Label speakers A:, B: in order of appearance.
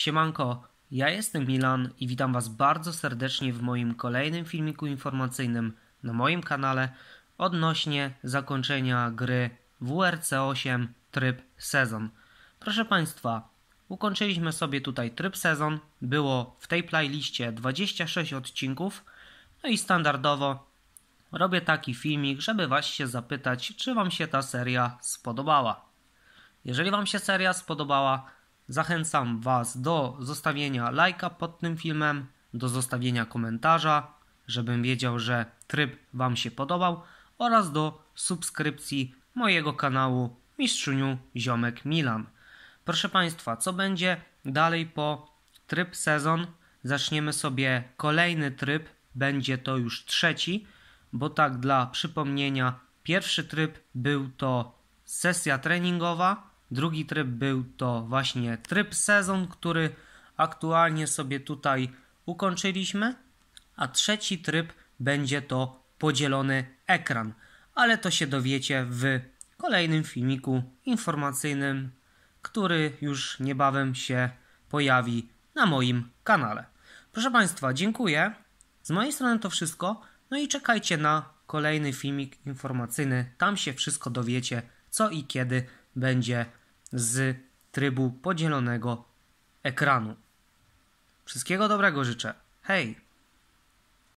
A: Siemanko, ja jestem Milan i witam Was bardzo serdecznie w moim kolejnym filmiku informacyjnym na moim kanale odnośnie zakończenia gry WRC 8 tryb sezon. Proszę Państwa, ukończyliśmy sobie tutaj tryb sezon, było w tej playliście 26 odcinków, no i standardowo robię taki filmik, żeby Was się zapytać, czy Wam się ta seria spodobała. Jeżeli Wam się seria spodobała, Zachęcam Was do zostawienia lajka pod tym filmem, do zostawienia komentarza, żebym wiedział, że tryb Wam się podobał oraz do subskrypcji mojego kanału Mistrzyniu Ziomek Milan. Proszę Państwa, co będzie dalej po tryb sezon? Zaczniemy sobie kolejny tryb, będzie to już trzeci, bo tak dla przypomnienia, pierwszy tryb był to sesja treningowa, Drugi tryb był to właśnie tryb sezon, który aktualnie sobie tutaj ukończyliśmy, a trzeci tryb będzie to podzielony ekran, ale to się dowiecie w kolejnym filmiku informacyjnym, który już niebawem się pojawi na moim kanale. Proszę Państwa, dziękuję. Z mojej strony to wszystko. No i czekajcie na kolejny filmik informacyjny. Tam się wszystko dowiecie, co i kiedy będzie z trybu podzielonego ekranu. Wszystkiego dobrego życzę. Hej!